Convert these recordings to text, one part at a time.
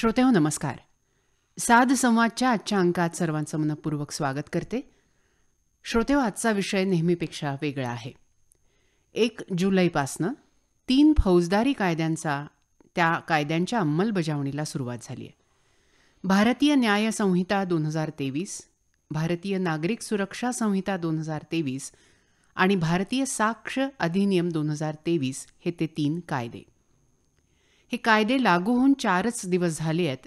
श्रोते हो नमस्कार साध संवादच्या आजच्या अंकात सर्वांचं मनपूर्वक स्वागत करते श्रोते हो आजचा विषय नेहमीपेक्षा वेगळा आहे एक जुलैपासनं तीन फौजदारी कायद्यांचा त्या कायद्यांच्या अंमलबजावणीला सुरुवात झाली आहे भारतीय न्याय संहिता दोन हजार तेवीस भारतीय नागरिक सुरक्षा संहिता दोन हजार तेवीस आणि भारतीय साक्ष अधिनियम दोन हजार तेवीस हे ते तीन कायदे हे कायदे लागू होऊन चारच दिवस झाले आहेत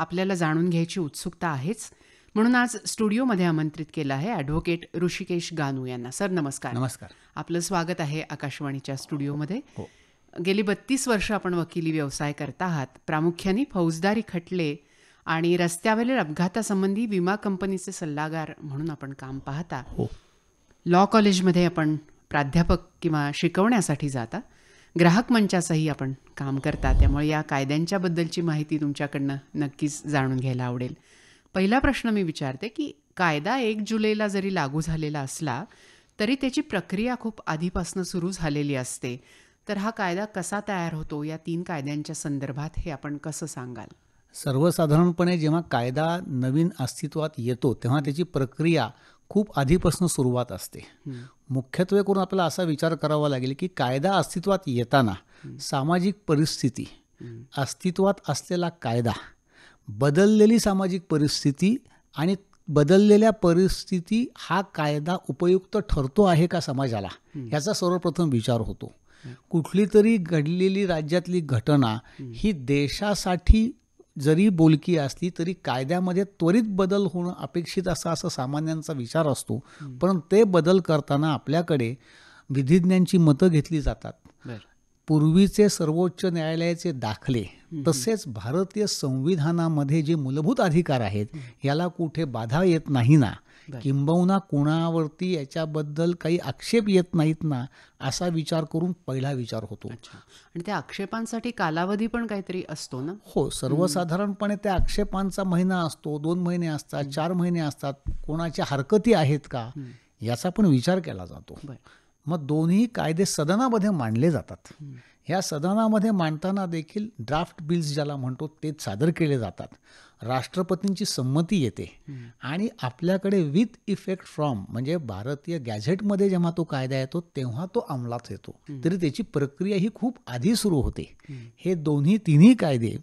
आपल्याला जाणून घ्यायची उत्सुकता आहेच म्हणून आज स्टुडिओमध्ये आमंत्रित केलं आहे ॲडव्होकेट ऋषिकेश गानू यांना सर नमस्कार नमस्कार आपलं स्वागत आहे आकाशवाणीच्या स्टुडिओमध्ये हो. गेली बत्तीस वर्ष आपण वकिली व्यवसाय करत आहात प्रामुख्याने फौजदारी खटले आणि रस्त्यावरील अपघातासंबंधी विमा कंपनीचे सल्लागार म्हणून आपण काम पाहता हो. लॉ कॉलेजमध्ये आपण प्राध्यापक किंवा शिकवण्यासाठी जाता ग्राहक मंचाचंही आपण काम करता त्यामुळे या कायद्यांच्याबद्दलची माहिती तुमच्याकडनं नक्कीच जाणून घ्यायला आवडेल पहिला प्रश्न मी विचारते की कायदा एक जुलैला जरी लागू झालेला असला तरी त्याची प्रक्रिया खूप आधीपासून सुरू झालेली असते तर हा कायदा कसा तयार होतो या तीन कायद्यांच्या संदर्भात हे आपण कसं सांगाल सर्वसाधारणपणे जेव्हा कायदा नवीन अस्तित्वात येतो तेव्हा त्याची प्रक्रिया खूप आधीपासून सुरुवात असते मुख्यत्वे करून आपल्याला असा विचार करावा लागेल की कायदा अस्तित्वात येताना सामाजिक परिस्थिती अस्तित्वात असलेला कायदा बदललेली सामाजिक परिस्थिती आणि बदललेल्या परिस्थिती हा कायदा उपयुक्त ठरतो आहे का समाजाला याचा सर्वप्रथम विचार होतो कुठली तरी घडलेली राज्यातली घटना ही देशासाठी जरी बोलकी असली तरी कायद्यामध्ये त्वरित बदल होणं अपेक्षित असा असा सामान्यांचा विचार असतो पण ते बदल करताना आपल्याकडे विधिज्ञांची मतं घेतली जातात पूर्वीचे सर्वोच्च न्यायालयाचे दाखले तसेच भारतीय संविधानामध्ये जे मूलभूत अधिकार आहेत याला कुठे बाधा येत नाही ना किंबहुना कुणावरती याच्याबद्दल काही आक्षेप येत नाहीत ना असा विचार करून पहिला विचार होतो आणि त्या आक्षेपांसाठी कालावधी पण काहीतरी असतो ना हो सर्वसाधारणपणे त्या आक्षेपांचा महिना असतो दोन महिने असतात चार महिने असतात कोणाच्या हरकती आहेत का याचा पण विचार केला जातो मग दोन्ही कायदे सदनामध्ये मांडले जातात या सदनामध्ये मांडताना देखील ड्राफ्ट बिल्स ज्याला म्हणतो ते सादर केले जातात राष्ट्रपतींची संमती येते आणि आपल्याकडे विथ इफेक्ट फ्रॉम म्हणजे भारतीय गॅझेटमध्ये जेव्हा तो कायदा येतो तेव्हा तो अंमलात येतो तरी त्याची प्रक्रिया ही खूप आधी सुरू होते हे दोन्ही तिन्ही कायदे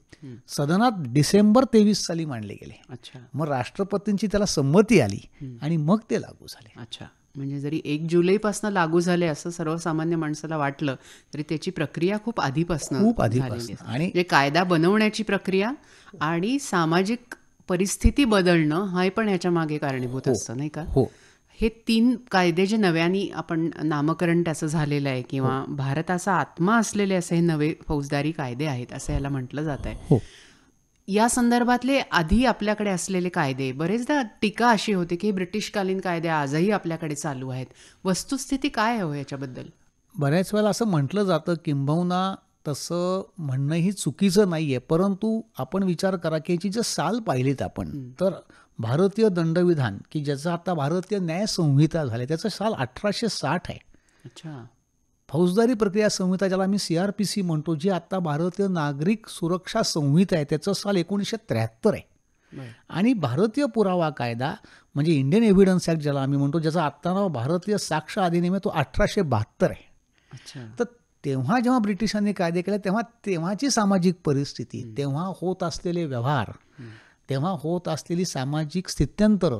सदनात डिसेंबर तेवीस साली मांडले गेले मग राष्ट्रपतींची त्याला संमती आली आणि मग ते लागू झाले अच्छा म्हणजे जरी एक जुलैपासून लागू झाले असं सर्वसामान्य माणसाला वाटलं तरी त्याची प्रक्रिया खूप आधीपासून खूप आधीपासून आणि म्हणजे कायदा बनवण्याची प्रक्रिया आणि सामाजिक परिस्थिती बदलणं हे पण ह्याच्या मागे कारणीभूत हो. असतं नाही का हो हे तीन कायदे जे नव्याने आपण नामकरण त्याचं झालेलं आहे किंवा हो. भारताचा आत्मा असलेले असे हे नवे फौजदारी कायदे आहेत असं याला म्हटलं जात आहे हो. या संदर्भातले आधी आपल्याकडे असलेले कायदे बरेचदा टीका अशी होते की ब्रिटिशकालीन कायदे आजही आपल्याकडे चालू आहेत वस्तुस्थिती काय आहे हो याच्याबद्दल बऱ्याच वेळेला असं म्हटलं जातं किंबहुना तसं म्हणणंही चुकीचं नाही आहे परंतु आपण विचार करा की याची जर साल पाहिलीत आपण तर भारतीय दंडविधान की ज्याचं आता भारतीय न्यायसंहिता झाल्या त्याचं साल अठराशे साठ आहे अच्छा फौजदारी प्रक्रिया संहिता ज्याला आम्ही सी आर पी सी म्हणतो जी आता भारतीय नागरिक सुरक्षा संहिता आहे त्याचं साल एकोणीसशे त्र्याहत्तर आहे आणि भारतीय पुरावा कायदा म्हणजे इंडियन एव्हिडन्स ॲक्ट ज्याला आम्ही म्हणतो ज्याचा आत्ता नाव भारतीय साक्ष अधिनियम तो अठराशे बहात्तर आहे तर तेव्हा जेव्हा ब्रिटिशांनी कायदे केले तेव्हा तेव्हाची सामाजिक परिस्थिती तेव्हा होत असलेले व्यवहार तेव्हा होत असलेली सामाजिक स्थित्यंतर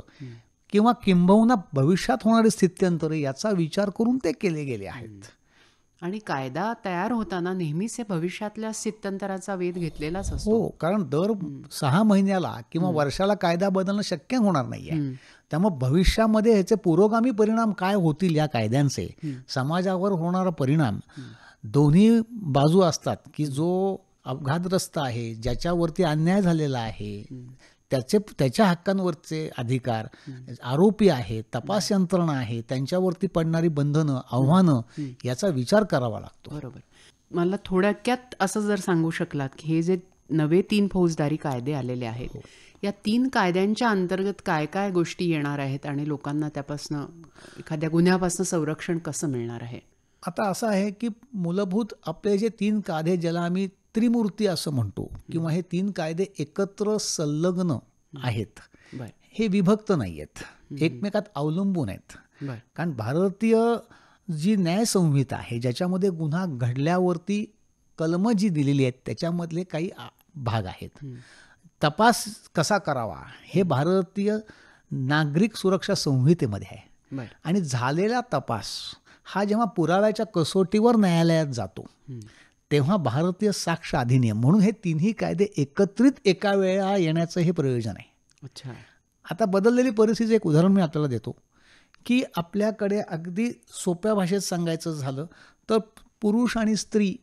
किंवा किंबहुना भविष्यात होणारी स्थित्यंतर याचा विचार करून ते केले गेले आहेत आणि कायदा तयार होताना नेहमीच हे भविष्यातल्या स्थित्यंतराचा वेध घेतलेलाच असतो हो कारण दर सहा महिन्याला किंवा वर्षाला कायदा बदलणं शक्य होणार नाहीये त्यामुळे भविष्यामध्ये ह्याचे पुरोगामी परिणाम काय होतील या कायद्यांचे समाजावर होणारा परिणाम दोन्ही बाजू असतात की जो अपघातग्रस्त आहे ज्याच्यावरती अन्याय झालेला आहे त्याचे त्याच्या हक्कांवरचे अधिकार आरोपी आहेत तपास यंत्रणा आहे त्यांच्यावरती पडणारी बंधनं आव्हानं याचा विचार करावा लागतो बरोबर मला थोड्याक्यात असं जर सांगू शकलात की हे जे नवे तीन फौजदारी कायदे आलेले आहेत हो. या तीन कायद्यांच्या अंतर्गत काय काय गोष्टी येणार आहेत आणि लोकांना त्यापासून एखाद्या गुन्ह्यापासून संरक्षण कसं मिळणार आहे आता असं आहे की मूलभूत आपले जे तीन कायदे ज्याला आम्ही त्रिमूर्ती असं म्हणतो किंवा हे तीन कायदे एकत्र संलग्न आहेत हे विभक्त नाही आहेत एकमेकात अवलंबून आहेत कारण भारतीय जी न्यायसंहिता आहे ज्याच्यामध्ये गुन्हा घडल्यावरती कलम जी दिलेली आहेत त्याच्यामधले काही भाग आहेत तपास कसा करावा हे भारतीय नागरिक सुरक्षा संहितेमध्ये आहे आणि झालेला तपास हा जेव्हा पुराव्याच्या कसोटीवर न्यायालयात जातो तेव्हा भारतीय साक्ष अधिनियम म्हणून हे तिन्ही कायदे एकत्रित एका वेळा येण्याचं हे प्रयोजन आहे अच्छा आता बदललेली परिस्थितीचं एक उदाहरण मी आपल्याला देतो की आपल्याकडे अगदी सोप्या भाषेत सांगायचं झालं तर पुरुष आणि स्त्री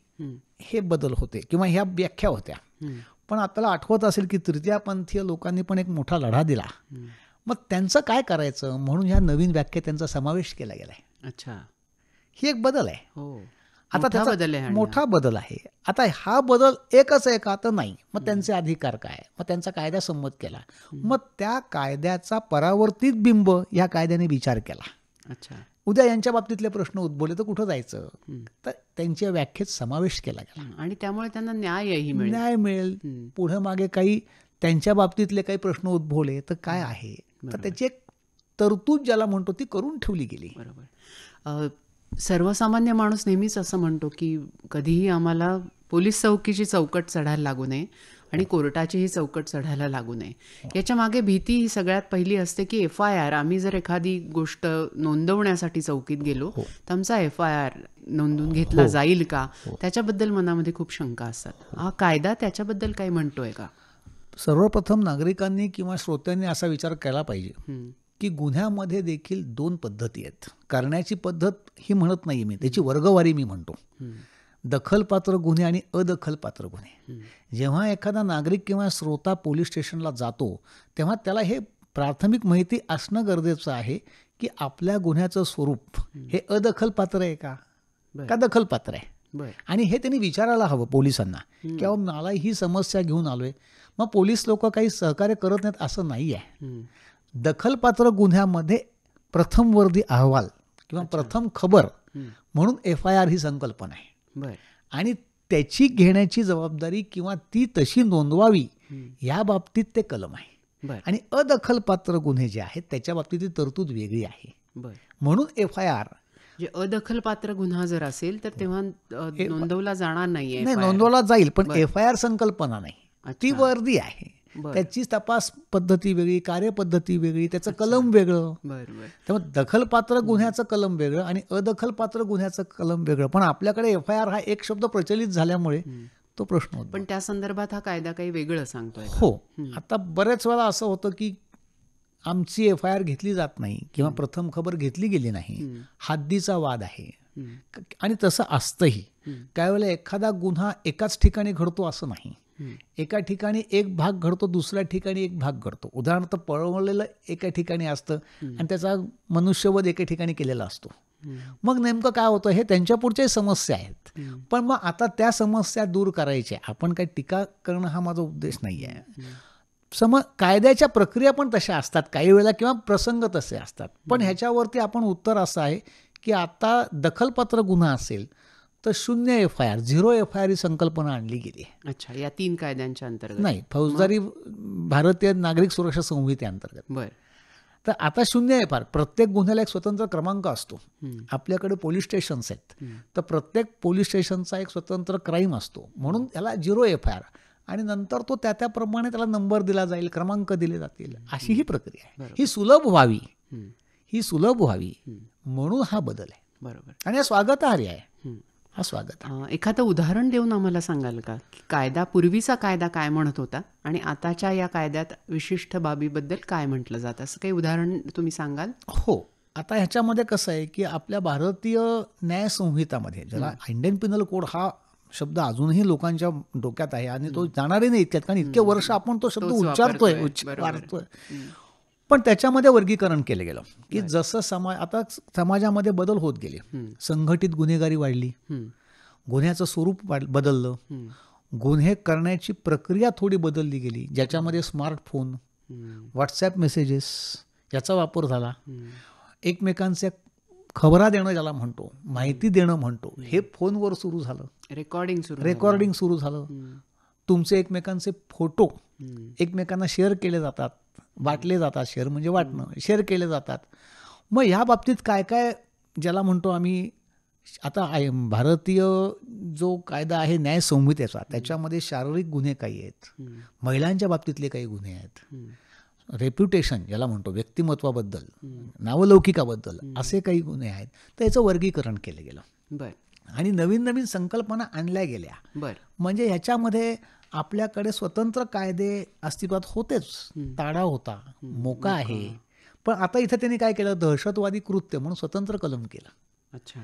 हे बदल होते किंवा ह्या व्याख्या होत्या पण आपल्याला आठवत असेल की तृतीयापंथीय लोकांनी पण एक मोठा लढा दिला मग त्यांचं काय करायचं म्हणून ह्या नवीन व्याख्या त्यांचा समावेश केला गेलाय अच्छा ही एक बदल आहे हो. आता त्याचा मोठा बदल आहे आता हा बदल एकच आहे का तर नाही मग त्यांचे अधिकार काय मग त्यांचा कायदा संमत केला मग त्या कायद्याचा परावर्तित बिंब या कायद्याने विचार केला अच्छा उद्या यांच्या बाबतीतले प्रश्न उद्भवले तर कुठं जायचं तर त्यांच्या व्याख्येत समावेश केला गेला आणि त्यामुळे त्यांना न्याय मिळेल न्याय मिळेल पुढे मागे काही त्यांच्या बाबतीतले काही प्रश्न उद्भवले तर काय आहे तर त्याची एक तरतूद ज्याला म्हणतो ती करून ठेवली गेली बरोबर सर्वसामान्य माणूस नेहमीच असं म्हणतो की कधीही आम्हाला पोलीस चौकीची चौकट चढायला लागू नये आणि कोर्टाचीही चौकट चढायला लागू नये याच्या मागे भीती ही सगळ्यात पहिली असते की एफ आय आर आम्ही जर एखादी गोष्ट नोंदवण्यासाठी चौकीत गेलो हो. तर आमचा एफ आय आर नोंदून घेतला हो. जाईल का हो. त्याच्याबद्दल मनामध्ये खूप शंका असतात हा कायदा त्याच्याबद्दल काही म्हणतोय का सर्वप्रथम नागरिकांनी किंवा श्रोत्यांनी असा विचार केला पाहिजे की गुन्ह्यामध्ये देखील दोन पद्धती आहेत करण्याची पद्धत ही म्हणत नाही मी त्याची वर्गवारी मी म्हणतो दखलपात्र गुन्हे आणि अदखलपात्र गुन्हे जेव्हा एखादा नागरिक किंवा श्रोता पोलीस स्टेशनला जातो तेव्हा त्याला हे प्राथमिक माहिती असणं गरजेचं आहे की आपल्या गुन्ह्याचं स्वरूप हे अदखलपात्र आहे का का दखलपात्र आहे आणि हे त्यांनी विचारायला हवं पोलिसांना की मला ही समस्या घेऊन आलोय मग पोलीस लोक काही सहकार्य करत नाहीत असं नाही आहे दखलपात्र गुन्ह्यामध्ये प्रथम वर्दी अहवाल किंवा प्रथम खबर म्हणून एफ आय आर ही संकल्पना आहे आणि त्याची घेण्याची जबाबदारी किंवा ती तशी नोंदवावी या बाबतीत ते कलम आहे आणि अदखलपात्र गुन्हे जे आहेत त्याच्या बाबतीत ती तरतूद वेगळी आहे म्हणून एफ आय आर म्हणजे अदखलपात्र गुन्हा जर असेल तर तेव्हा नोंदवला जाणार नाही नोंदवला जाईल पण एफ आय आर संकल्पना नाही ती वर्दी आहे त्याची तपास पद्धती वेगळी कार्यपद्धती वेगळी त्याचं कलम वेगळं त्यामुळे दखलपात्र गुन्ह्याचं कलम वेगळं आणि अदखलपात्र गुन्ह्याचं कलम वेगळं पण आपल्याकडे एफ आय आर हा एक शब्द प्रचलित झाल्यामुळे तो प्रश्न होतो पण त्या संदर्भात हा कायदा काही वेगळं सांगतोय हो आता बऱ्याच वेळा असं होतं की आमची एफ आय आर घेतली जात नाही किंवा प्रथम खबर घेतली गेली नाही हद्दीचा वाद आहे आणि तसं असतंही वेळेला एखादा गुन्हा एकाच ठिकाणी घडतो असं नाही एका ठिकाणी एक भाग घडतो दुसऱ्या ठिकाणी एक भाग घडतो उदाहरणार्थ पळवलेलं एका ठिकाणी असतं आणि त्याचा मनुष्यवध एका ठिकाणी केलेला असतो मग नेमकं काय होतं हे त्यांच्या पुढच्याही समस्या आहेत पण मग आता त्या समस्या दूर करायच्या आपण काही टीका करणं हा माझा उद्देश नाही आहे सम कायद्याच्या प्रक्रिया पण तशा असतात काही वेळेला किंवा प्रसंग तसे असतात पण ह्याच्यावरती आपण उत्तर असं आहे की आता दखलपत्र गुन्हा असेल तर शून्य F I R zero F I R ही संकल्पना आणली गेली अच्छा या तीन कायद्यांच्या अंतर्गत नाही फौजदारी भारतीय नागरिक सुरक्षा संहितेअंतर्गत बरं तर आता शून्य एफ आर प्रत्येक गुन्ह्याला एक स्वतंत्र क्रमांक असतो आपल्याकडे पोलीस स्टेशन्स आहेत तर प्रत्येक पोलीस स्टेशनचा एक स्वतंत्र क्राईम असतो म्हणून त्याला झिरो एफ आय आर आणि नंतर तो त्या त्याप्रमाणे त्याला नंबर दिला जाईल क्रमांक दिले जातील अशी ही प्रक्रिया आहे ही सुलभ व्हावी ही सुलभ व्हावी म्हणून हा बदल आहे बरोबर आणि स्वागतार्ह आहे हा स्वागत एखादं उदाहरण देऊन आम्हाला सांगाल का कायदा पूर्वीचा कायदा काय म्हणत होता आणि आताच्या या कायद्यात विशिष्ट बाबीबद्दल काय म्हटलं जात असं काही उदाहरण तुम्ही सांगाल हो आता ह्याच्यामध्ये कसं आहे की आपल्या भारतीय न्याय संहितामध्ये ज्याला इंडियन पिनल कोड हा शब्द अजूनही लोकांच्या डोक्यात आहे आणि तो जाणारे नाही इतक्यात कारण इतके वर्ष आपण तो शब्द उच्चारतोय उच्चारतोय पण त्याच्यामध्ये वर्गीकरण केलं गेलं की जसं समाज आता समाजामध्ये बदल होत गेले संघटित गुन्हेगारी वाढली गुन्ह्याचं स्वरूप बदललं गुन्हे करण्याची प्रक्रिया थोडी बदलली गेली ज्याच्यामध्ये स्मार्टफोन व्हॉट्सॲप मेसेजेस याचा वापर झाला एकमेकांच्या खबरा देणं ज्याला म्हणतो माहिती देणं म्हणतो हे फोनवर सुरू झालं रेकॉर्डिंग सुरू रेकॉर्डिंग सुरू झालं तुमचे एकमेकांचे फोटो एकमेकांना शेअर केले जातात वाटले जातात शेअर म्हणजे वाटणं शेअर केले जातात मग ह्या बाबतीत काय काय ज्याला म्हणतो आम्ही आता आय भारतीय जो कायदा आहे न्याय संहितेचा त्याच्यामध्ये शारीरिक गुन्हे काही आहेत महिलांच्या बाबतीतले काही गुन्हे आहेत रेप्युटेशन ज्याला म्हणतो व्यक्तिमत्वाबद्दल नावलौकिकाबद्दल असे काही गुन्हे आहेत तर याचं वर्गीकरण केलं गेलं आणि नवीन नवीन संकल्पना आणल्या गेल्या बर म्हणजे ह्याच्यामध्ये आपल्याकडे स्वतंत्र कायदे अस्तित्वात होतेच ताडा होता मोका आहे पण आता इथे त्यांनी काय केलं दहशतवादी कृत्य म्हणून स्वतंत्र कलम केलं अच्छा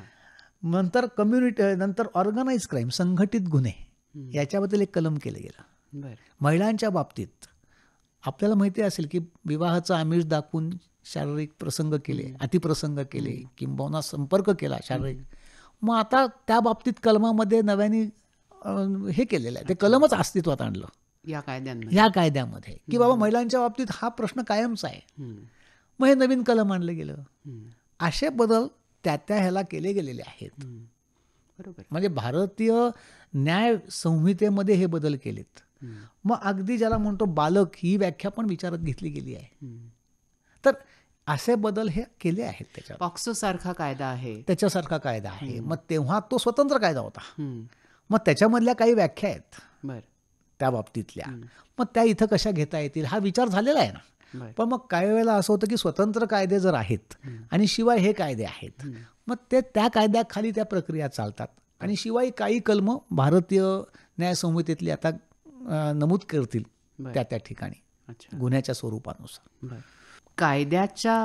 नंतर कम्युनिटी नंतर ऑर्गनाइज क्राईम संघटित गुन्हे याच्याबद्दल एक कलम केलं गेलं महिलांच्या बाबतीत आपल्याला माहिती असेल की विवाहाचं आमिष दाखवून शारीरिक प्रसंग केले अतिप्रसंग केले किंबहुना संपर्क केला शारीरिक मग आता त्या बाबतीत कलमामध्ये नव्याने हे केलेलं आहे ते कलमच अस्तित्वात आणलं या कायद्या या कायद्यामध्ये की बाबा महिलांच्या बाबतीत हा प्रश्न कायमचा आहे मग हे नवीन कलम आणलं गेलं असे बदल त्या त्या ह्याला केले गेलेले आहेत बरोबर म्हणजे भारतीय न्याय संहितेमध्ये हे बदल केलेत मग अगदी ज्याला म्हणतो बालक ही व्याख्या पण विचारात घेतली गेली आहे तर असे बदल हे केले आहेत त्याच्यात पॉक्सो सारखा कायदा आहे त्याच्यासारखा कायदा आहे मग तेव्हा तो स्वतंत्र कायदा होता मग त्याच्यामधल्या काही व्याख्या आहेत त्या बाबतीतल्या मग त्या इथं कशा घेता येतील हा विचार झालेला आहे ना पण मग काही वेळेला असं होतं की स्वतंत्र कायदे जर आहेत आणि शिवाय हे कायदे आहेत मग ते त्या कायद्याखाली त्या प्रक्रिया चालतात आणि शिवाय काही कलम भारतीय न्यायसंहितेतली आता नमूद करतील त्या त्या ठिकाणी गुन्ह्याच्या स्वरूपानुसार कायद्याच्या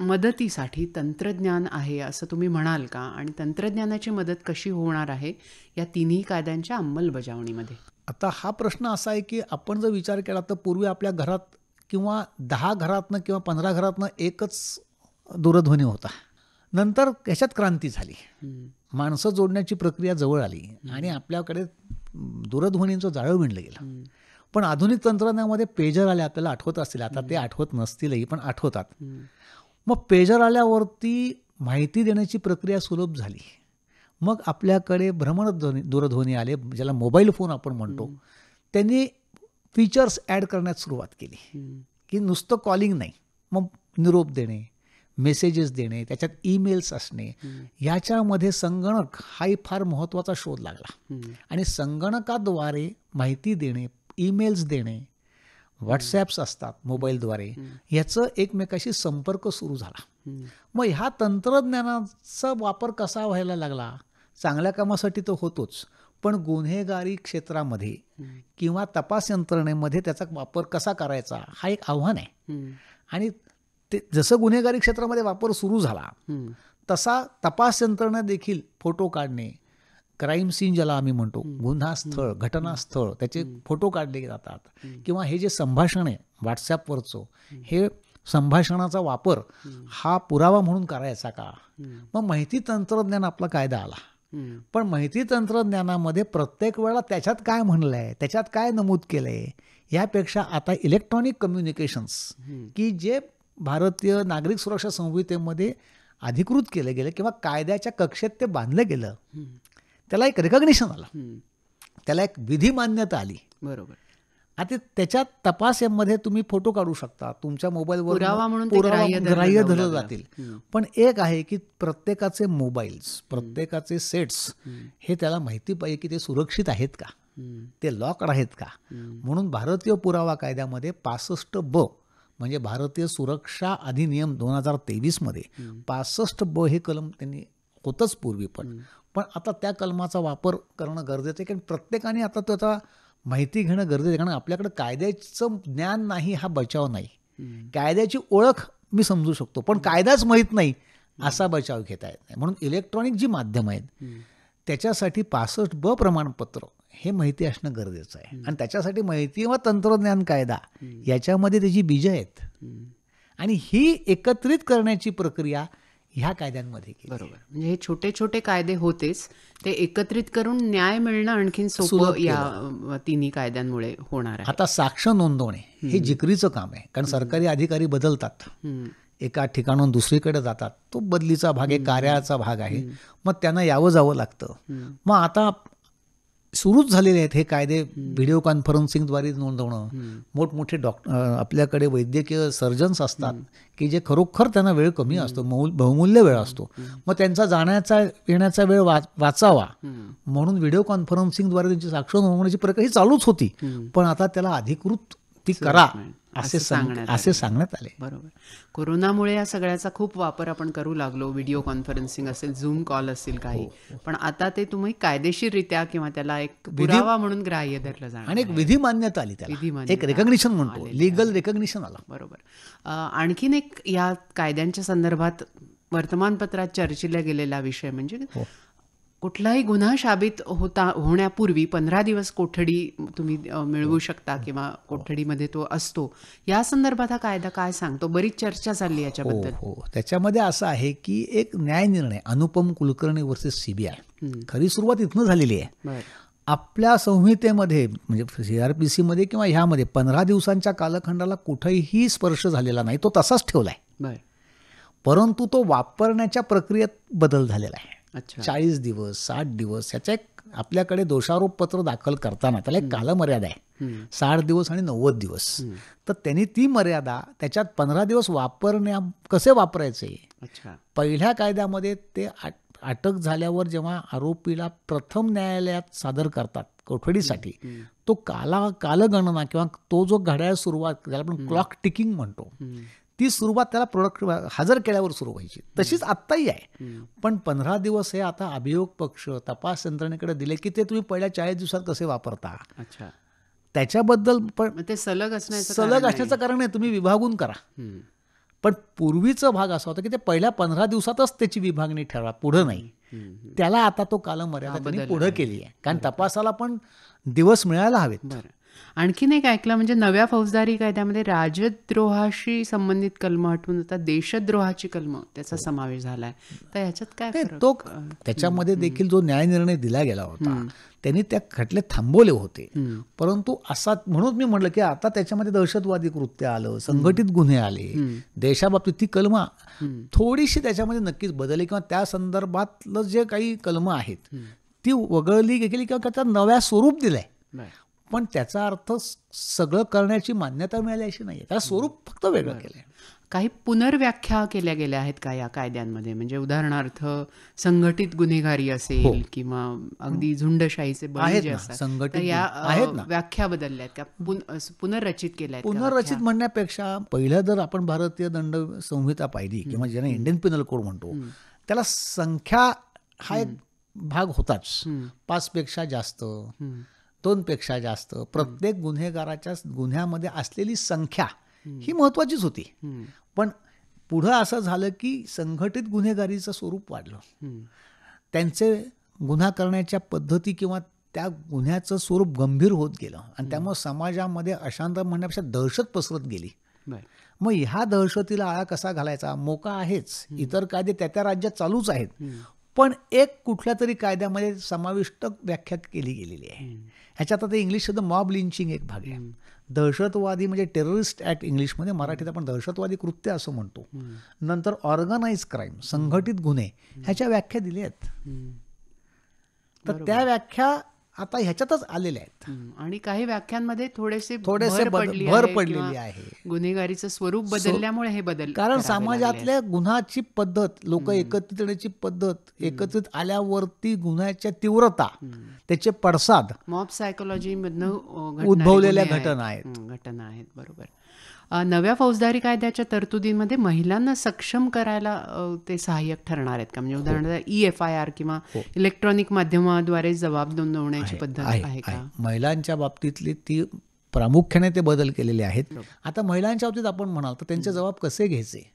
मदतीसाठी तंत्रज्ञान आहे असं तुम्ही म्हणाल का आणि तंत्रज्ञानाची मदत कशी होणार आहे या तिन्ही कायद्यांच्या अंमलबजावणीमध्ये आता हा प्रश्न असा आहे की आपण जर विचार केला तर पूर्वी आपल्या घरात किंवा दहा घरातनं किंवा पंधरा घरातनं एकच दूरध्वनी होता नंतर याच्यात क्रांती झाली माणसं जोडण्याची प्रक्रिया जवळ आली आणि आपल्याकडे दूरध्वनींचं जाळं विणलं गेलं पण आधुनिक तंत्रज्ञानामध्ये पेजर आले आपल्याला आठवत असतील आता ते आठवत नसतीलही पण आठवतात मग पेजर आल्यावरती माहिती देण्याची प्रक्रिया सुलभ झाली मग आपल्याकडे भ्रमणध्वनी दूरध्वनी आले ज्याला मोबाईल फोन आपण म्हणतो त्यांनी फीचर्स ॲड करण्यास सुरुवात केली की नुसतं कॉलिंग नाही मग निरोप देणे मेसेजेस देणे त्याच्यात ईमेल्स असणे ह्याच्यामध्ये संगणक हाही फार महत्त्वाचा शोध लागला आणि संगणकाद्वारे माहिती देणे ईमेल्स देणे व्हॉट्सॲप्स असतात मोबाईलद्वारे ह्याचं एकमेकाशी संपर्क सुरू झाला मग ह्या तंत्रज्ञानाचा वापर कसा व्हायला लागला चांगल्या कामासाठी तो होतोच पण गुन्हेगारी क्षेत्रामध्ये किंवा तपास यंत्रणेमध्ये त्याचा वापर कसा करायचा हा एक आव्हान आहे आणि ते जसं गुन्हेगारी क्षेत्रामध्ये वापर सुरू झाला तसा तपास यंत्रणा देखील फोटो काढणे क्राईम सीन ज्याला आम्ही म्हणतो गुन्हा स्थळ घटनास्थळ त्याचे फोटो काढले जातात किंवा हे जे संभाषण आहे व्हॉट्सॲपवरचं हे संभाषणाचा वापर हा पुरावा म्हणून करायचा का मग माहिती तंत्रज्ञान आपला कायदा आला पण माहिती तंत्रज्ञानामध्ये प्रत्येक वेळा त्याच्यात काय म्हणलंय त्याच्यात काय नमूद केलंय यापेक्षा आता इलेक्ट्रॉनिक कम्युनिकेशन्स की जे भारतीय नागरिक सुरक्षा संहितेमध्ये अधिकृत केलं गेलं किंवा कायद्याच्या कक्षेत ते बांधलं गेलं त्याला एक रिकग्निशन आलं त्याला एक मान्यता आली बरोबर आता त्याच्या तपासेमध्ये तुम्ही फोटो काढू शकता तुमच्या मोबाईलवर ग्राह्य धरले जातील पण एक आहे की प्रत्येकाचे मोबाईल्स प्रत्येकाचे सेट्स हे त्याला माहिती पाहिजे की ते सुरक्षित आहेत का ते लॉकड आहेत का म्हणून भारतीय पुरावा कायद्यामध्ये पासष्ट ब म्हणजे भारतीय सुरक्षा अधिनियम दोन हजार तेवीसमध्ये पासष्ट ब हे कलम त्यांनी होतच पूर्वी पण पण आता त्या कलमाचा वापर करणं गरजेचं आहे कारण प्रत्येकाने आता त्याचा माहिती घेणं गरजेचं आहे कारण आपल्याकडे कायद्याचं ज्ञान नाही हा बचाव नाही कायद्याची ओळख मी समजू शकतो पण कायदाच माहीत नाही असा बचाव घेता येत नाही म्हणून इलेक्ट्रॉनिक जी माध्यम आहेत त्याच्यासाठी पासष्ट ब प्रमाणपत्र हे माहिती असणं गरजेचं आहे आणि त्याच्यासाठी माहिती व तंत्रज्ञान कायदा याच्यामध्ये त्याची बीजं आहेत आणि ही एकत्रित करण्याची प्रक्रिया ह्या कायद्यांमध्ये बरोबर म्हणजे हे छोटे छोटे कायदे होतेच ते एकत्रित करून न्याय मिळणं आणखीन या तिन्ही कायद्यांमुळे होणार आहे आता साक्ष नोंदवणे हे जिकरीचं काम आहे कारण सरकारी अधिकारी बदलतात एका ठिकाणून दुसरीकडे जातात तो बदलीचा भाग आहे कार्याचा भाग आहे मग त्यांना यावं जावं लागतं मग आता सुरूच झालेले आहेत हे कायदे व्हिडिओ कॉन्फरन्सिंगद्वारे नोंदवणं मोठमोठे डॉक्टर आपल्याकडे वैद्यकीय सर्जन्स असतात की जे खरोखर त्यांना वेळ कमी असतो मौल बहुमूल्य वेळ असतो मग त्यांचा जाण्याचा येण्याचा वेळ वाचावा म्हणून व्हिडिओ कॉन्फरन्सिंगद्वारे त्यांची साक्ष नोंदवण्याची प्रक्रिया चालूच होती पण आता त्याला अधिकृत ती करा असे सांगण्यात असे सांगण्यात आले बरोबर कोरोनामुळे या सगळ्याचा खूप वापर आपण करू लागलो व्हिडिओ कॉन्फरन्सिंग असेल झूम कॉल असेल काही हो, हो. पण आता ते तुम्ही कायदेशीररित्या किंवा त्याला एक पुरावा म्हणून ग्राह्य धरलं जाणार आणि एक विधी मान्यता आली त्याला एक रेकॉग्निशन म्हणतो लिगल रेकॉग्निशन आला बरोबर आणखीन एक या कायद्यांच्या संदर्भात वर्तमानपत्रात चर्चेला गेलेला विषय म्हणजे हो. कुठलाही गुन्हा साबित होता होण्यापूर्वी पंधरा दिवस कोठडी तुम्ही मिळवू हो. शकता किंवा हो. कोठडीमध्ये तो असतो या संदर्भात हा कायदा काय सांगतो बरीच चर्चा चालली याच्याबद्दल हो, हो त्याच्यामध्ये असं आहे की एक न्याय निर्णय अनुपम कुलकर्णी वर्सेस सीबीआय खरी सुरुवात इथनं झालेली आहे आपल्या संहितेमध्ये म्हणजे सी आर पी सीमध्ये किंवा ह्यामध्ये पंधरा दिवसांच्या कालखंडाला कुठेही स्पर्श झालेला नाही तो तसाच ठेवला आहे परंतु तो वापरण्याच्या प्रक्रियेत बदल झालेला आहे चाळीस दिवस साठ दिवस ह्याचा एक आपल्याकडे दोषारोप पत्र दाखल करताना त्याला एक कालमर्यादा आहे साठ दिवस आणि नव्वद दिवस तर त्यांनी ती मर्यादा त्याच्यात पंधरा दिवस वापरण्या कसे वापरायचे पहिल्या कायद्यामध्ये ते अटक झाल्यावर जेव्हा आरोपीला प्रथम न्यायालयात सादर करतात कोठडीसाठी तो काला कालगणना किंवा तो जो घड्याळ सुरुवात ज्याला आपण क्लॉक टिकिंग म्हणतो ती सुरुवात त्याला प्रोडक्ट हजर केल्यावर सुरू व्हायची तशीच आत्ताही आहे पण पंधरा दिवस हे आता अभियोग पक्ष तपास यंत्रणेकडे दिले की ते तुम्ही पहिल्या चाळीस दिवसात कसे वापरता अच्छा त्याच्याबद्दल पण ते सलग असण्याचं सलग असण्याचं कारण आहे तुम्ही विभागून करा पण पूर्वीचा भाग असा होता की ते पहिल्या पंधरा दिवसातच त्याची विभागणी ठरवा पुढे नाही त्याला आता तो कालमर्यादा पुढे केली आहे कारण तपासाला पण दिवस मिळायला हवेत आणखीन एक ऐकलं म्हणजे नव्या फौजदारी कायद्यामध्ये राजद्रोहाशी संबंधित कलम हटवून आता देशद्रोहाची कलम त्याचा हो. समावेश झालाय तर याच्यात काय तो त्याच्यामध्ये देखील जो न्याय निर्णय दिला गेला होता त्यांनी त्या खटले थांबवले होते परंतु असा म्हणून मी म्हटलं की आता त्याच्यामध्ये दहशतवादी कृत्य आलं संघटित गुन्हे आले देशाबाबतीत ती कलम थोडीशी त्याच्यामध्ये नक्कीच बदलली किंवा त्या संदर्भातलं जे काही कलम आहेत ती वगळली गेली किंवा त्याचा नव्या स्वरूप दिलंय पण त्याचा अर्थ सगळं करण्याची मान्यता मिळाली अशी नाही त्याला स्वरूप फक्त वेगळं केलं काही पुनर्व्याख्या केल्या गेल्या आहेत का या कायद्यांमध्ये म्हणजे उदाहरणार्थ संघटित गुन्हेगारी असेल हो. किंवा अगदी झुंडशाहीचे संघटित या व्याख्या बदलल्या आहेत का पुनर्रचित केल्या पुनर्रचित म्हणण्यापेक्षा पहिलं जर आपण भारतीय दंड संहिता पाहिली किंवा ज्याने इंडियन पिनल कोड म्हणतो त्याला संख्या हा एक भाग होताच पाच पेक्षा जास्त दोनपेक्षा जास्त प्रत्येक गुन्हेगाराच्या गुन्ह्यामध्ये असलेली संख्या ही महत्वाचीच होती पण पुढं असं झालं की संघटित गुन्हेगारीचं स्वरूप वाढलं त्यांचे गुन्हा करण्याच्या पद्धती किंवा त्या गुन्ह्याचं स्वरूप गंभीर होत गेलं आणि त्यामुळे समाजामध्ये अशांत म्हणण्यापेक्षा दहशत पसरत गेली मग ह्या दहशतीला आळा कसा घालायचा मोका आहेच इतर कायदे त्या त्या राज्यात चालूच आहेत पण एक कुठल्या तरी कायद्यामध्ये समाविष्ट व्याख्या केली गेलेली आहे ह्याच्यात आता इंग्लिश शब्द मॉब लिंचिंग एक भाग आहे दहशतवादी म्हणजे टेररिस्ट ऍक्ट इंग्लिशमध्ये मराठीत आपण दहशतवादी कृत्य असं म्हणतो नंतर ऑर्गनाईज क्राईम संघटित गुन्हे ह्याच्या व्याख्या दिल्या आहेत तर त्या व्याख्या आता ह्याच्यातच आलेल्या आहेत आणि काही व्याख्यांमध्ये थोडेसे थोडेसे भर पडलेली आहे गुन्हेगारीचं स्वरूप बदलल्यामुळे हे बदल कारण समाजातल्या गुन्हाची पद्धत लोक एकत्रित येण्याची पद्धत एकत्रित आल्यावरती गुन्ह्याच्या तीव्रता त्याचे पडसाद मॉब सायकोलॉजी मधनं उद्भवलेल्या घटना आहेत घटना आहेत बरोबर नव्या फौजदारी कायद्याच्या तरतुदीमध्ये महिलांना सक्षम करायला ते सहाय्यक ठरणार आहेत का म्हणजे हो. उदाहरणार्थ ई एफ आय आर किंवा हो. इलेक्ट्रॉनिक माध्यमाद्वारे जबाब नोंदवण्याची पद्धत आहे का महिलांच्या बाबतीतली ती प्रामुख्याने ते बदल केलेले आहेत हो. आता महिलांच्या बाबतीत आपण म्हणाल तर त्यांचे जबाब कसे घ्यायचे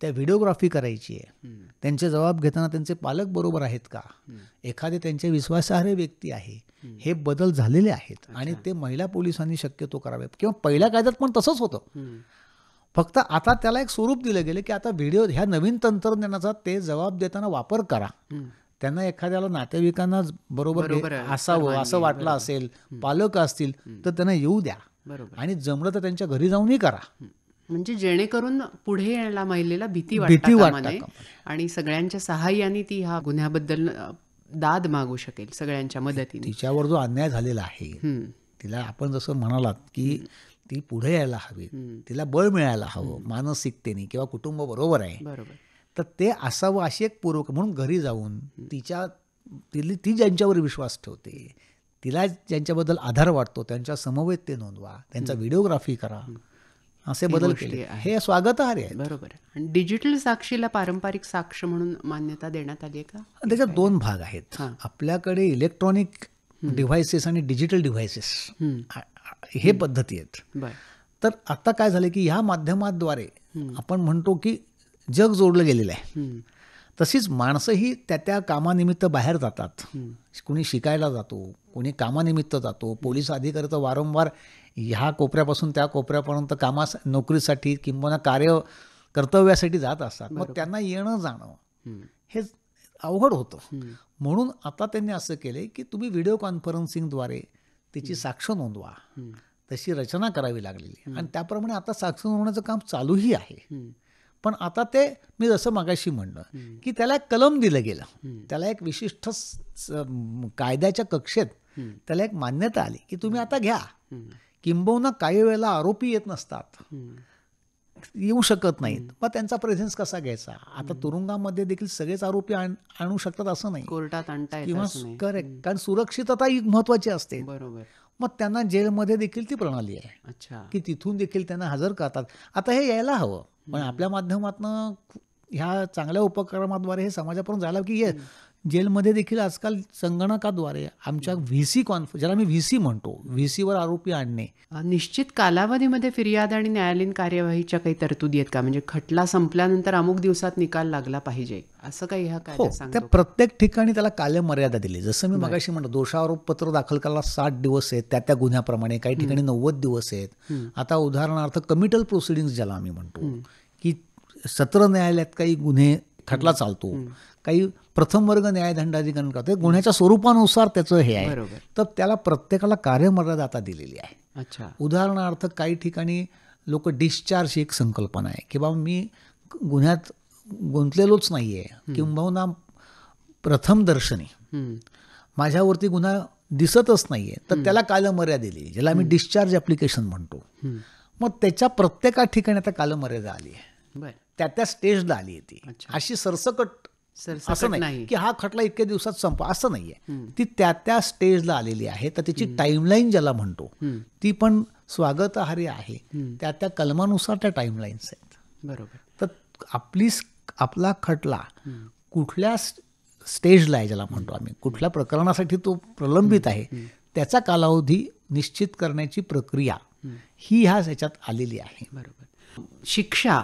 त्या व्हिडिओग्राफी करायची आहे त्यांचे जबाब घेताना त्यांचे पालक बरोबर आहेत का एखादे त्यांचे विश्वासार्ह व्यक्ती आहे हे बदल झालेले आहेत आणि ते महिला पोलिसांनी शक्यतो करावे किंवा पहिल्या कायद्यात पण तसंच होतं फक्त आता त्याला एक स्वरूप दिलं गेलं की आता व्हिडिओ ह्या नवीन तंत्रज्ञानाचा ते जबाब देताना वापर करा त्यांना एखाद्याला नातेवाईकांना बरोबर असावं असं वाटलं असेल पालक असतील तर त्यांना येऊ द्या आणि जमलं तर त्यांच्या घरी जाऊनही करा म्हणजे जेणेकरून पुढे यायला महिलेला भीती वाटते आणि सगळ्यांच्या सहाय्याने ती ह्या गुन्ह्याबद्दल दाद मागू शकेल सगळ्यांच्या मदतीने तिच्यावर जो अन्याय झालेला आहे तिला आपण जसं म्हणालात की ती पुढे यायला हवी तिला बळ मिळायला हवं मानसिकतेने किंवा कुटुंब बरोबर आहे बरोबर तर ते असावं अशी एक पूर्वक म्हणून घरी जाऊन तिच्या तिली ती ज्यांच्यावर विश्वास ठेवते तिला ज्यांच्याबद्दल आधार वाटतो त्यांच्या समवेत ते नोंदवा त्यांचा व्हिडिओग्राफी करा असे बदल केले हे स्वागत आहे बरोबर आणि डिजिटल साक्षीला पारंपरिक साक्ष म्हणून मान्यता देण्यात आली आहे का त्याच्यात दोन भाग आहेत आपल्याकडे इलेक्ट्रॉनिक डिव्हायसेस आणि डिजिटल डिव्हायसेस हे पद्धती आहेत तर आता काय झालं की ह्या माध्यमाद्वारे आपण म्हणतो की जग जोडलं गेलेलं आहे तशीच माणसंही त्या त्या कामानिमित्त बाहेर जातात कुणी शिकायला जातो कोणी कामानिमित्त जातो पोलीस अधिकारी तर वारंवार ह्या कोपऱ्यापासून त्या कोपऱ्यापर्यंत कामा नोकरीसाठी किंवा कार्य कर्तव्यासाठी जात असतात मग त्यांना येणं जाणं हे अवघड होतं म्हणून आता त्यांनी असं केलं की तुम्ही व्हिडिओ कॉन्फरन्सिंगद्वारे तिची साक्ष नोंदवा तशी रचना करावी लागलेली आणि त्याप्रमाणे आता साक्ष नोंदवण्याचं काम चालूही आहे पण आता ते मी जसं मागाशी म्हणलं की त्याला एक कलम दिलं गेलं त्याला एक विशिष्ट कायद्याच्या कक्षेत त्याला एक मान्यता आली की तुम्ही आता घ्या किंबहुना काही वेळेला आरोपी येत नसतात येऊ शकत नाहीत मग त्यांचा प्रेझेन्स कसा घ्यायचा आता तुरुंगामध्ये देखील सगळेच आरोपी आणू शकतात असं नाही कोर्टात आणता किंवा करेक्ट कारण सुरक्षितता ही महत्वाची असते बरोबर मग त्यांना जेलमध्ये देखील ती प्रणाली आहे अच्छा की तिथून देखील त्यांना हजर करतात आता हे यायला हवं पण आपल्या माध्यमातनं ह्या चांगल्या उपक्रमाद्वारे हे समाजापर्यंत जायला की जेलमध्ये देखील आजकाल संगणकाद्वारे आमच्या व्ही सी कॉन्फ ज्याला मी व्ही सी म्हणतो व्ही सीवर आरोपी आणणे निश्चित कालावधीमध्ये फिर्याद आणि न्यायालयीन कार्यवाहीच्या काही तरतुदी आहेत का म्हणजे खटला संपल्यानंतर अमुक दिवसात निकाल लागला पाहिजे असं काही ह्या हो त्या प्रत्येक ठिकाणी त्याला मर्यादा दिली जसं मी मगाशी म्हणतो पत्र दाखल करायला साठ दिवस आहेत त्या त्या गुन्ह्याप्रमाणे काही ठिकाणी नव्वद दिवस आहेत आता उदाहरणार्थ कमिटल प्रोसिडिंग ज्याला आम्ही म्हणतो की सत्र न्यायालयात काही गुन्हे खटला चालतो काही प्रथम वर्ग न्यायदंडाधिकरण करते गुन्ह्याच्या स्वरूपानुसार त्याचं हे आहे तर त्याला प्रत्येकाला कार्यमर्यादा आता दिलेली आहे अच्छा उदाहरणार्थ काही ठिकाणी लोक डिस्चार्ज ही एक संकल्पना आहे की बाबा मी गुन्ह्यात गुंतलेलोच नाही आहे किंबहुना प्रथम दर्शनी माझ्यावरती गुन्हा दिसतच नाहीये तर त्याला कालमर्यादा दिली ज्याला आम्ही डिस्चार्ज ऍप्लिकेशन म्हणतो मग त्याच्या प्रत्येका ठिकाणी आता कालमर्यादा आली आहे त्या त्या स्टेजला आली ती अशी सरसकट असं नाही की हा खटला इतक्या दिवसात संप असं नाहीये ती त्या त्या स्टेजला आलेली आहे तर त्याची टाईमलाईन ज्याला म्हणतो ती पण स्वागतहारी आहे त्या त्या कलमानुसार त्या टाईमलाईन्स आहेत बरोबर तर आपली आपला खटला कुठल्या स्टेजला आहे ज्याला म्हणतो आम्ही कुठल्या प्रकरणासाठी तो प्रलंबित आहे त्याचा कालावधी निश्चित करण्याची प्रक्रिया ही ह्या ह्याच्यात आलेली आहे बरोबर शिक्षा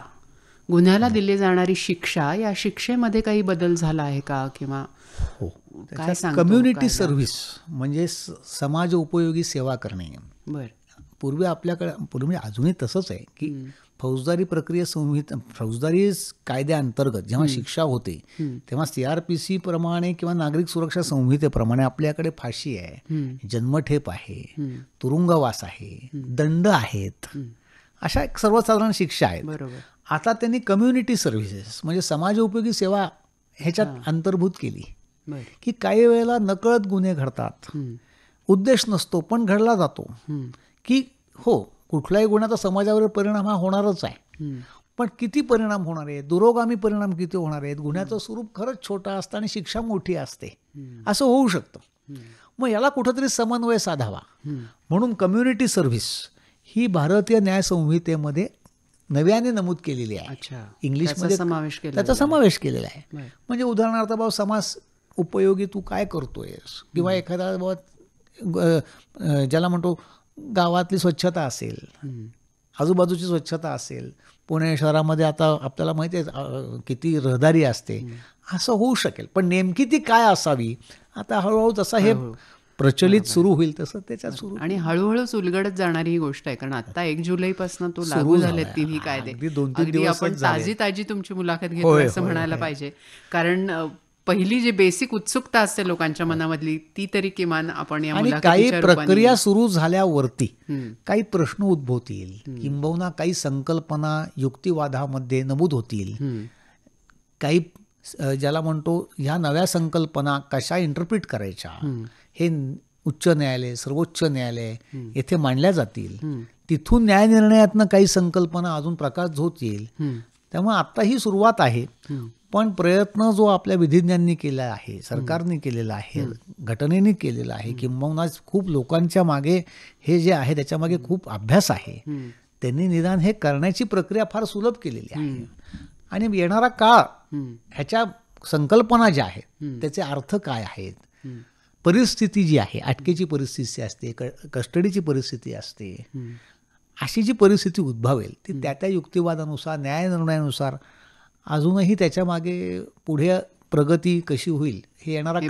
गुन्ह्याला दिली जाणारी शिक्षा या शिक्षेमध्ये काही बदल झाला आहे का किंवा हो कम्युनिटी सर्व्हिस म्हणजे समाज उपयोगी सेवा करणे पूर्वी आपल्याकडे पूर्वी अजूनही तसंच आहे की फौजदारी प्रक्रिया संहित फौजदारी कायद्याअंतर्गत जेव्हा शिक्षा होते तेव्हा सी आर पी सी प्रमाणे किंवा नागरिक सुरक्षा संहितेप्रमाणे आपल्याकडे फाशी आहे जन्मठेप आहे तुरुंगवास आहे दंड आहेत अशा एक सर्वसाधारण शिक्षा आहेत आता त्यांनी कम्युनिटी सर्व्हिसेस म्हणजे समाज उपयोगी सेवा ह्याच्यात अंतर्भूत केली की काही वेळेला नकळत गुन्हे घडतात उद्देश नसतो पण घडला जातो की हो कुठल्याही गुन्ह्याचा समाजावर परिणाम हा होणारच आहे पण किती परिणाम होणार आहे दुरोगामी परिणाम किती होणार आहेत गुन्ह्याचं स्वरूप खरंच छोटा असतं आणि शिक्षा मोठी असते असं होऊ शकतं मग याला कुठंतरी समन्वय साधावा म्हणून कम्युनिटी सर्व्हिस ही भारतीय न्याय संहितेमध्ये नव्याने नमूद केलेली आहे इंग्लिशमध्ये समावेश त्याचा समावेश केलेला आहे म्हणजे उदाहरणार्थ बाबा समास उपयोगी तू काय करतोयस किंवा एखादा बाबा ज्याला म्हणतो गावातली स्वच्छता असेल आजूबाजूची स्वच्छता असेल पुणे शहरामध्ये आता आपल्याला माहिती आहे किती रहदारी असते असं होऊ शकेल पण नेमकी ती काय असावी आता हळूहळू तसा हे प्रचलित सुरू होईल तसं त्याच्या सुरू आणि हळूहळू उलगडत जाणारी ही गोष्ट आहे कारण आता एक जुलैपासून तो लागू झाले तिन्ही कायदे दोन तीन दिवस आपण ताजी ताजी तुमची मुलाखत घेतो असं म्हणायला पाहिजे कारण पहिली जी बेसिक उत्सुकता असते लोकांच्या हो. मनामधली ती तरी किमान आपण या काही प्रक्रिया सुरू झाल्यावरती काही प्रश्न उद्भवतील किंबहुना काही संकल्पना युक्तिवादामध्ये नमूद होतील काही ज्याला म्हणतो ह्या नव्या संकल्पना कशा इंटरप्रिट करायच्या हे उच्च न्यायालय सर्वोच्च न्यायालय येथे मांडल्या जातील तिथून न्यायनिर्णयातनं काही संकल्पना अजून प्रकाश होत येईल त्यामुळे आता ही सुरुवात आहे पण प्रयत्न जो आपल्या विधिज्ञांनी केला आहे सरकारने केलेला आहे घटनेने केलेला आहे किंबहुना खूप लोकांच्या मागे हे जे आहे त्याच्यामागे खूप अभ्यास आहे त्यांनी निदान हे करण्याची प्रक्रिया फार सुलभ केलेली आहे आणि येणारा काळ ह्याच्या संकल्पना ज्या आहेत त्याचे अर्थ काय आहेत परिस्थिती जी आहे अटकेची परिस्थिती असते क कस्टडीची परिस्थिती असते अशी जी परिस्थिती उद्भवेल ती त्या त्या युक्तिवादानुसार न्यायनिर्णयानुसार अजूनही त्याच्यामागे पुढे प्रगती कशी होईल हे येणारा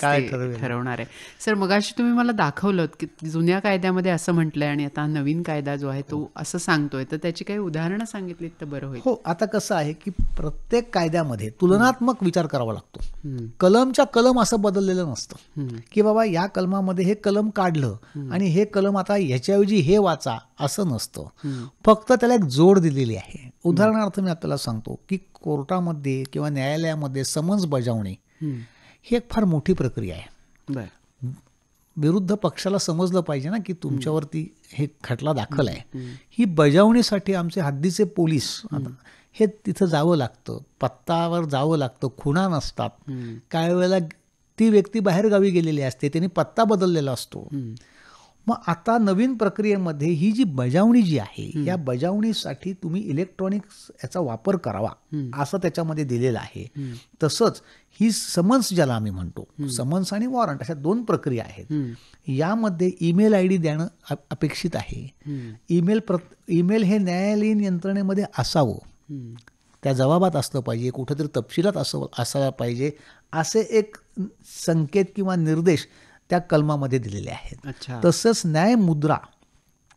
काळ ठरवणार आहे सर मगाशी तुम्ही मला दाखवलं की जुन्या कायद्यामध्ये असं म्हटलंय आणि आता नवीन कायदा जो आहे तो असं सांगतोय तर त्याची काही उदाहरणं सांगितलीत तर बरं होईल हो आता कसं आहे की प्रत्येक कायद्यामध्ये तुलनात्मक विचार करावा लागतो कलमच्या कलम असं बदललेलं नसतं की बाबा या कलमामध्ये हे कलम काढलं आणि हे कलम आता ह्याच्याऐवजी हे वाचा असं नसतं फक्त त्याला एक जोड दिलेली आहे उदाहरणार्थ मी आपल्याला सांगतो की कोर्टामध्ये किंवा न्यायालयामध्ये समन्स बजाव बजावणे ही एक फार मोठी प्रक्रिया आहे विरुद्ध पक्षाला समजलं पाहिजे ना की तुमच्यावरती हे खटला दाखल आहे ही बजावणीसाठी आमचे हद्दीचे पोलीस हे तिथं जावं लागतं पत्तावर जावं लागतं खुणा नसतात काही वेळेला ती व्यक्ती बाहेर गावी गेलेली असते त्यांनी पत्ता बदललेला असतो मग आता नवीन प्रक्रियेमध्ये ही जी बजावणी जी आहे या बजावणीसाठी तुम्ही इलेक्ट्रॉनिक्स याचा वापर करावा असं त्याच्यामध्ये दिलेलं आहे तसंच ही समन्स ज्याला आम्ही म्हणतो समन्स आणि वॉरंट अशा दोन प्रक्रिया आहेत यामध्ये ईमेल आय डी देणं अपेक्षित आहे ईमेल प्र ईमेल हे न्यायालयीन यंत्रणेमध्ये असावं त्या जबाबात असलं पाहिजे कुठंतरी तपशिलात असं असायला पाहिजे असे एक संकेत किंवा निर्देश त्या कलमामध्ये दिलेले आहेत तसंच न्याय मुद्रा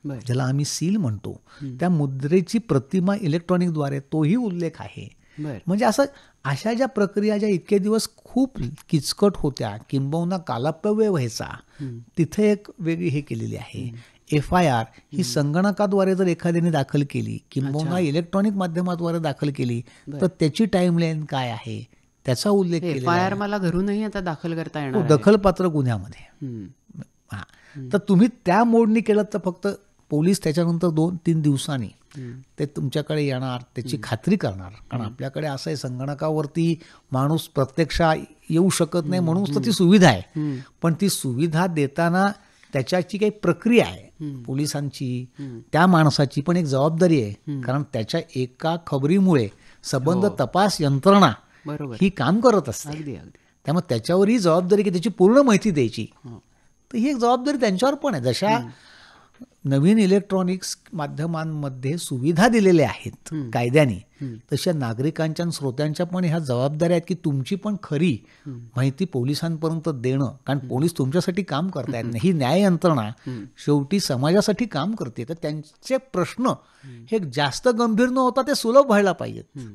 ज्याला आम्ही सील म्हणतो त्या मुद्रेची प्रतिमा इलेक्ट्रॉनिकद्वारे तोही उल्लेख आहे म्हणजे असं अशा ज्या प्रक्रिया ज्या इतके दिवस खूप किचकट होत्या किंबहुना कालापव्य व्हायचा तिथे एक वेगळी हे केलेली आहे एफ आय आर ही संगणकाद्वारे जर एखाद्याने दाखल केली किंबहुना इलेक्ट्रॉनिक माध्यमाद्वारे दाखल केली तर त्याची लाईन काय आहे त्याचा उल्लेख केला मला घरूनही आता दाखल करता येणार दखलपात्र गुन्ह्यामध्ये हा तर तुम्ही त्या मोडनी केलं तर फक्त पोलीस त्याच्यानंतर दोन तीन दिवसांनी ते तुमच्याकडे येणार त्याची खात्री करणार कारण आपल्याकडे असं आहे संगणकावरती माणूस प्रत्यक्ष येऊ शकत नाही म्हणून तर ती सुविधा आहे पण ती सुविधा देताना त्याच्याची काही प्रक्रिया आहे पोलिसांची त्या माणसाची पण एक जबाबदारी आहे कारण त्याच्या एका खबरीमुळे संबंध हो. तपास यंत्रणा बरोबर ही काम करत असते अगदी अगदी त्यामुळे त्याच्यावर ही जबाबदारी की त्याची पूर्ण माहिती द्यायची हो. तर ही एक जबाबदारी त्यांच्यावर पण आहे जशा नवीन इलेक्ट्रॉनिक्स माध्यमांमध्ये सुविधा दिलेल्या आहेत कायद्याने तशा नागरिकांच्या श्रोत्यांच्या पण ह्या जबाबदाऱ्या आहेत की तुमची पण खरी माहिती पोलिसांपर्यंत देणं कारण पोलीस तुमच्यासाठी काम करतायत ही न्याय यंत्रणा शेवटी समाजासाठी काम करते तर त्यांचे प्रश्न हे जास्त गंभीर न होता ते सुलभ व्हायला पाहिजेत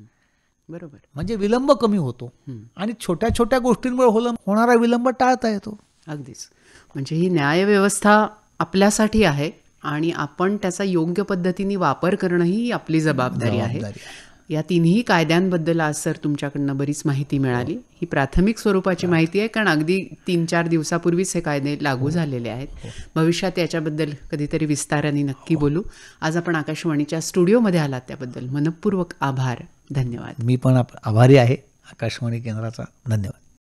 बरोबर म्हणजे विलंब कमी होतो आणि छोट्या छोट्या गोष्टींमुळे होणारा विलंब टाळता येतो अगदीच म्हणजे ही न्यायव्यवस्था आपल्यासाठी आहे आणि आपण त्याचा योग्य पद्धतीने वापर करणं ही आपली जबाबदारी आहे या तिन्ही कायद्यांबद्दल आज सर तुमच्याकडनं बरीच माहिती मिळाली हो. ही प्राथमिक स्वरूपाची माहिती आहे कारण अगदी तीन चार दिवसापूर्वीच हे कायदे लागू हो. झालेले आहेत हो. भविष्यात याच्याबद्दल कधीतरी विस्ताराने नक्की बोलू आज आपण आकाशवाणीच्या स्टुडिओमध्ये आलात त्याबद्दल मनपूर्वक आभार धन्यवाद मी पण आभारी आहे आकाशवाणी केंद्राचा धन्यवाद